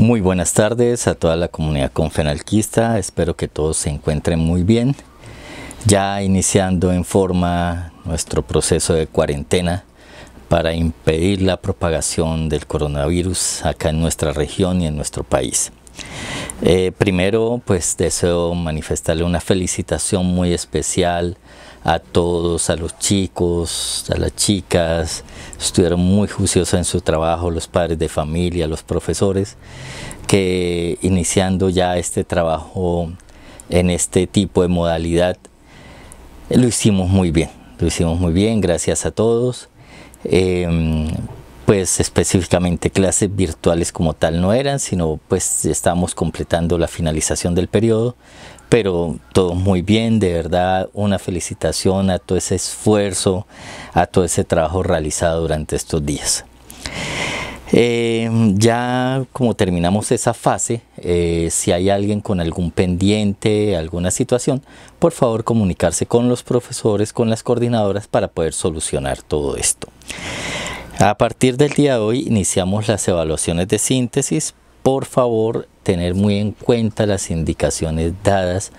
Muy buenas tardes a toda la comunidad Fenalquista. espero que todos se encuentren muy bien. Ya iniciando en forma nuestro proceso de cuarentena para impedir la propagación del coronavirus acá en nuestra región y en nuestro país. Eh, primero, pues deseo manifestarle una felicitación muy especial a todos, a los chicos, a las chicas, estuvieron muy juiciosos en su trabajo, los padres de familia, los profesores, que iniciando ya este trabajo en este tipo de modalidad, lo hicimos muy bien, lo hicimos muy bien, gracias a todos. Em, pues específicamente clases virtuales como tal no eran, sino pues estamos completando la finalización del periodo, pero todo muy bien, de verdad una felicitación a todo ese esfuerzo, a todo ese trabajo realizado durante estos días. Em, ya como terminamos esa fase, eh, si hay alguien con algún pendiente, alguna situación, por favor comunicarse con los profesores, con las coordinadoras para poder solucionar todo esto. A partir del día de hoy iniciamos las evaluaciones de síntesis. Por favor, tener muy en cuenta las indicaciones dadas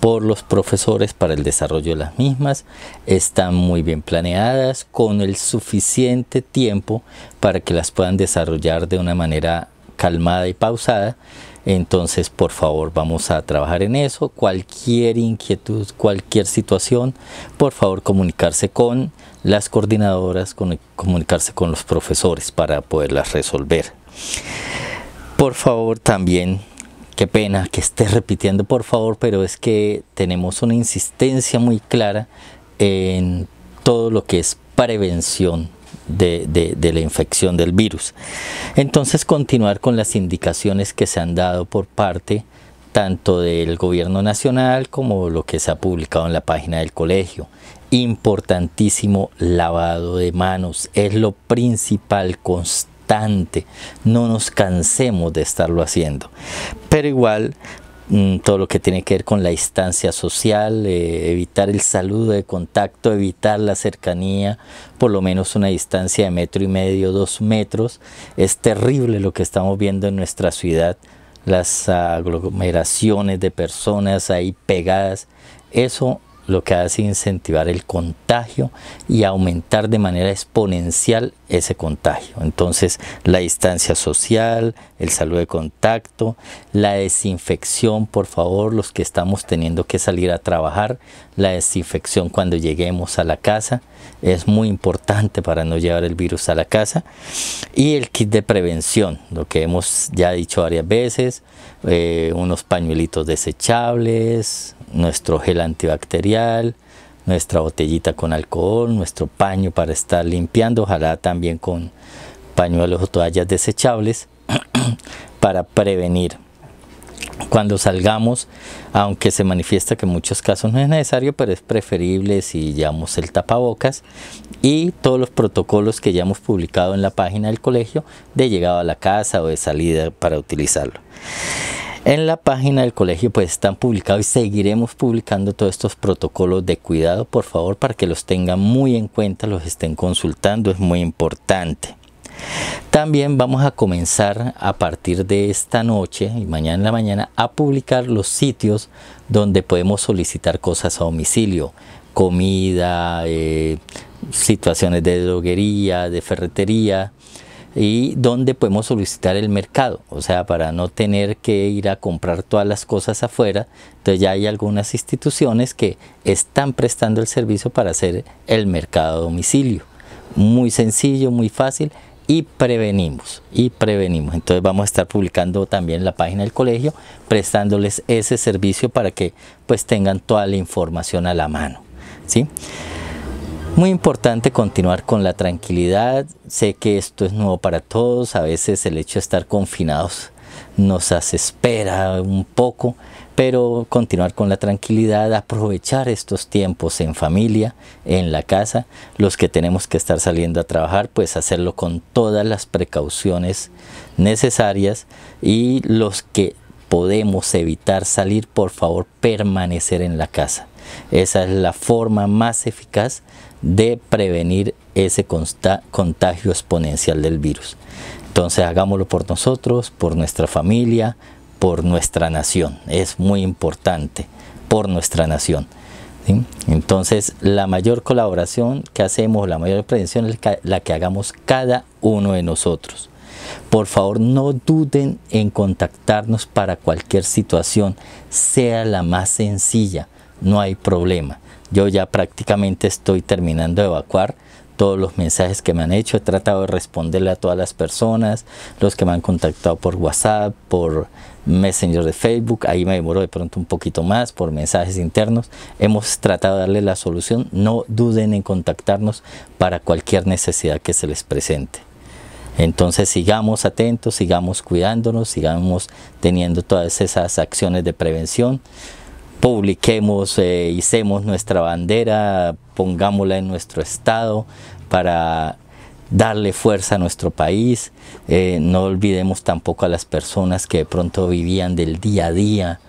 por los profesores para el desarrollo de las mismas. Están muy bien planeadas, con el suficiente tiempo para que las puedan desarrollar de una manera calmada y pausada entonces, por favor, vamos a trabajar en eso. Cualquier inquietud, cualquier situación, por favor, comunicarse con las coordinadoras, comunicarse con los profesores para poderlas resolver. Por favor, también qué pena que esté repitiendo por favor, pero es que tenemos una insistencia muy clara en todo lo que es prevención de, la infección del virus. Entonces continuar con las indicaciones que se han dado por parte tanto del gobierno nacional como lo que se ha publicado en la página del colegio. Importantísimo lavado de manos, es lo principal constante no nos cansemos de estarlo haciendo. Pero igual Mm, todo lo que tiene que ver con la distancia social, eh, evitar el saludo de contacto, evitar la cercanía, por lo menos una distancia de metro y medio, dos metros. Es terrible lo que estamos viendo en nuestra ciudad, las aglomeraciones de personas ahí pegadas. Eso lo que hace es incentivar el contagio y aumentar de manera exponencial ese contagio. Entonces, la distancia social, el saludo de contacto, la desinfección, por favor, los que estamos teniendo que salir a trabajar, la desinfección cuando lleguemos a la casa, es muy importante para no llevar el virus a la casa. Y el kit de prevención, lo que hemos ya dicho varias veces, eh, unos pañuelitos desechables, nuestro gel antibacterial, nuestra botellita con alcohol, nuestro paño para estar limpiando, ojalá también con pañuelos o toallas desechables para prevenir. Cuando salgamos, aunque se manifiesta que en muchos casos no es necesario, pero es preferible si llevamos el tapabocas y todos los protocolos que ya hemos publicado en la página del colegio de llegada a la casa o de salida para utilizarlo. En la página del colegio pues están publicados y seguiremos publicando todos estos protocolos de cuidado, por favor, para que los tengan muy en cuenta, los estén consultando, es muy importante. También vamos a comenzar a partir de esta noche y mañana en la mañana a publicar los sitios donde podemos solicitar cosas a domicilio, comida, eh, situaciones de droguería, de ferretería, y dónde podemos solicitar el mercado, o sea, para no tener que ir a comprar todas las cosas afuera. Entonces ya hay algunas instituciones que están prestando el servicio para hacer el mercado a domicilio. Muy sencillo, muy fácil y prevenimos, y prevenimos. Entonces vamos a estar publicando también la página del colegio, prestándoles ese servicio para que pues tengan toda la información a la mano. ¿sí? Muy importante continuar con la tranquilidad. Sé que esto es nuevo para todos. A veces el hecho de estar confinados nos esperar un poco, pero continuar con la tranquilidad, aprovechar estos tiempos en familia, en la casa, los que tenemos que estar saliendo a trabajar, pues hacerlo con todas las precauciones necesarias y los que podemos evitar salir, por favor, permanecer en la casa. Esa es la forma más eficaz de prevenir ese contagio exponencial del virus. Entonces hagámoslo por nosotros, por nuestra familia, por nuestra nación. Es muy importante, por nuestra nación. Entonces la mayor colaboración que hacemos, la mayor prevención es la que hagamos cada uno de nosotros. Por favor, no duden en contactarnos para cualquier situación, sea la más sencilla no hay problema. Yo ya prácticamente estoy terminando de evacuar todos los mensajes que me han hecho. He tratado de responderle a todas las personas, los que me han contactado por WhatsApp, por Messenger de Facebook. Ahí me demoró de pronto un poquito más por mensajes internos. Hemos tratado de darle la solución. No duden en contactarnos para cualquier necesidad que se les presente. Entonces sigamos atentos, sigamos cuidándonos, sigamos teniendo todas esas acciones de prevención publiquemos, eh, hicemos nuestra bandera, pongámosla en nuestro estado para darle fuerza a nuestro país. Eh, no olvidemos tampoco a las personas que de pronto vivían del día a día,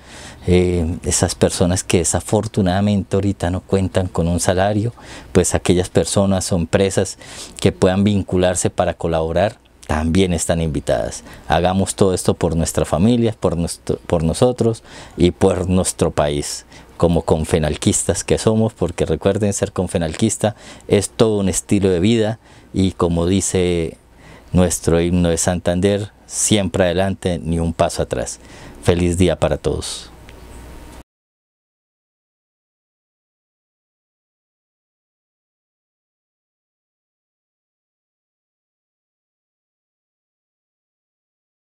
eh, esas personas que desafortunadamente ahorita no cuentan con un salario, pues aquellas personas o empresas que puedan vincularse para colaborar también están invitadas. Hagamos todo esto por nuestras familias, por, nuestro, por nosotros y por nuestro país, como confenalquistas que somos, porque recuerden, ser confenalquista es todo un estilo de vida y como dice nuestro himno de Santander, siempre adelante, ni un paso atrás. Feliz día para todos.